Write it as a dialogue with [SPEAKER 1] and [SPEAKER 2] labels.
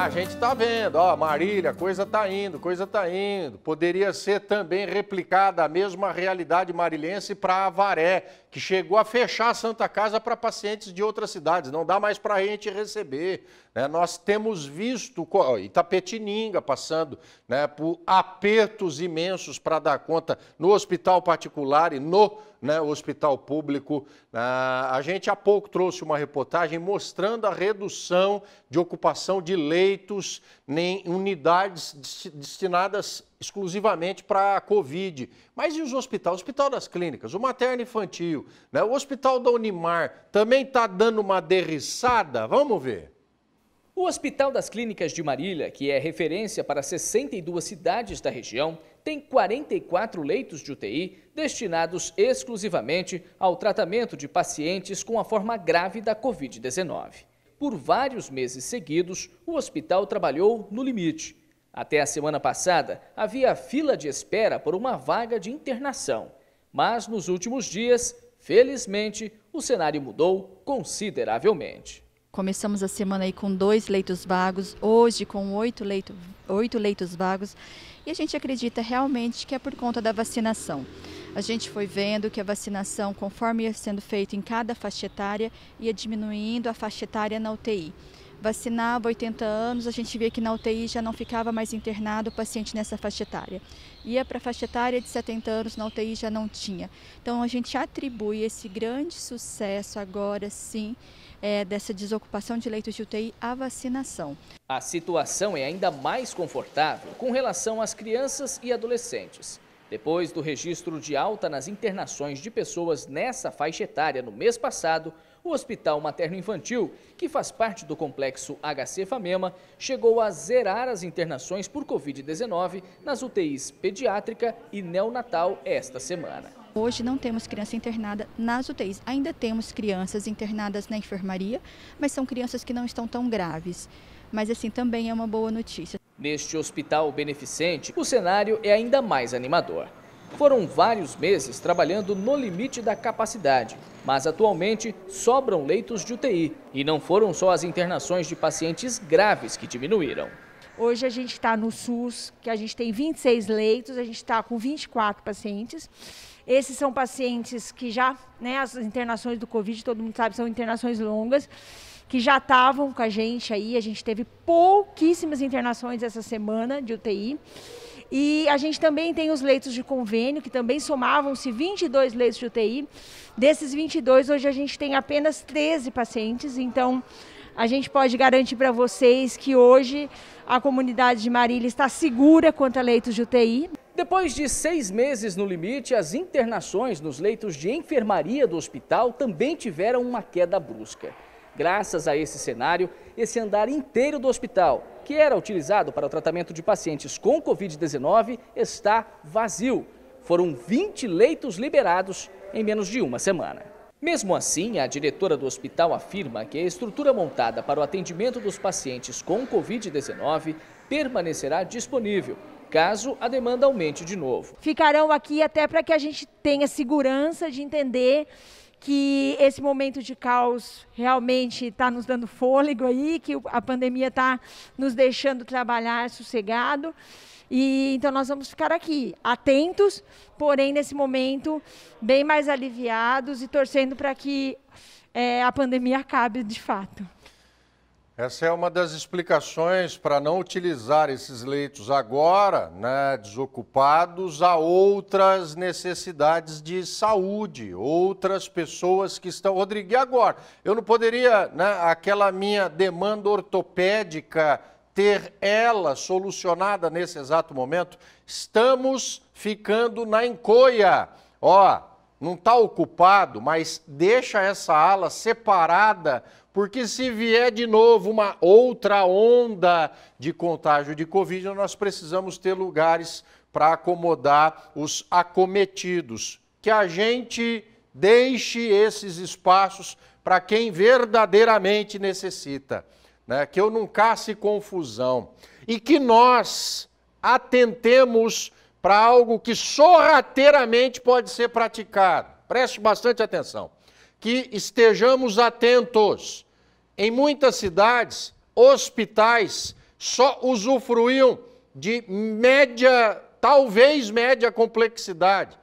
[SPEAKER 1] A gente está vendo, ó, Marília, coisa tá indo, coisa tá indo. Poderia ser também replicada a mesma realidade marilense para Avaré, que chegou a fechar a Santa Casa para pacientes de outras cidades. Não dá mais para a gente receber. Né? Nós temos visto ó, Itapetininga passando né, por apertos imensos para dar conta no hospital particular e no né, hospital público. Ah, a gente há pouco trouxe uma reportagem mostrando a redução de ocupação de leitos leitos, nem unidades destinadas exclusivamente para a Covid. Mas e os hospitais? O Hospital das Clínicas, o Materno Infantil, né? o Hospital da Unimar também está dando uma derriçada? Vamos ver. O Hospital das
[SPEAKER 2] Clínicas de Marília, que é referência para 62 cidades da região, tem 44 leitos de UTI destinados exclusivamente ao tratamento de pacientes com a forma grave da Covid-19 por vários meses seguidos, o hospital trabalhou no limite. Até a semana passada, havia fila de espera por uma vaga de internação. Mas nos últimos dias, felizmente, o cenário mudou consideravelmente.
[SPEAKER 3] Começamos a semana aí com dois leitos vagos, hoje com oito, leito, oito leitos vagos, e a gente acredita realmente que é por conta da vacinação. A gente foi vendo que a vacinação, conforme ia sendo feita em cada faixa etária, ia diminuindo a faixa etária na UTI vacinava 80 anos, a gente via que na UTI já não ficava mais internado o paciente nessa faixa etária. Ia para a faixa etária de 70 anos, na UTI já não tinha. Então a gente atribui esse grande sucesso agora sim é, dessa desocupação de leitos de UTI à vacinação.
[SPEAKER 2] A situação é ainda mais confortável com relação às crianças e adolescentes. Depois do registro de alta nas internações de pessoas nessa faixa etária no mês passado, o Hospital Materno Infantil, que faz parte do complexo HC Famema, chegou a zerar as internações por Covid-19 nas UTIs pediátrica e neonatal esta semana.
[SPEAKER 3] Hoje não temos criança internada nas UTIs. Ainda temos crianças internadas na enfermaria, mas são crianças que não estão tão graves. Mas assim também
[SPEAKER 2] é uma boa notícia. Neste hospital beneficente, o cenário é ainda mais animador. Foram vários meses trabalhando no limite da capacidade, mas atualmente sobram leitos de UTI. E não foram só as internações de pacientes graves que diminuíram.
[SPEAKER 4] Hoje a gente está no SUS, que a gente tem 26 leitos, a gente está com 24 pacientes. Esses são pacientes que já, né, as internações do Covid, todo mundo sabe, são internações longas que já estavam com a gente aí. A gente teve pouquíssimas internações essa semana de UTI. E a gente também tem os leitos de convênio, que também somavam-se 22 leitos de UTI. Desses 22, hoje a gente tem apenas 13 pacientes. Então, a gente pode garantir para vocês que hoje a comunidade de Marília está segura quanto a leitos de UTI.
[SPEAKER 2] Depois de seis meses no limite, as internações nos leitos de enfermaria do hospital também tiveram uma queda brusca. Graças a esse cenário, esse andar inteiro do hospital, que era utilizado para o tratamento de pacientes com Covid-19, está vazio. Foram 20 leitos liberados em menos de uma semana. Mesmo assim, a diretora do hospital afirma que a estrutura montada para o atendimento dos pacientes com Covid-19 permanecerá disponível, caso a demanda aumente de novo.
[SPEAKER 4] Ficarão aqui até para que a gente tenha segurança de entender que esse momento de caos realmente está nos dando fôlego aí, que a pandemia está nos deixando trabalhar sossegado. E então nós vamos ficar aqui, atentos, porém nesse momento bem mais aliviados e torcendo para que é, a pandemia acabe de fato.
[SPEAKER 1] Essa é uma das explicações para não utilizar esses leitos agora, né, desocupados, a outras necessidades de saúde, outras pessoas que estão. Rodrigo, e agora? Eu não poderia, né, aquela minha demanda ortopédica, ter ela solucionada nesse exato momento? Estamos ficando na encoia. Ó, não está ocupado, mas deixa essa ala separada, porque se vier de novo uma outra onda de contágio de Covid, nós precisamos ter lugares para acomodar os acometidos. Que a gente deixe esses espaços para quem verdadeiramente necessita, né? que eu não casse confusão e que nós atentemos para algo que sorrateiramente pode ser praticado. Preste bastante atenção. Que estejamos atentos. Em muitas cidades, hospitais só usufruíam de média, talvez média complexidade.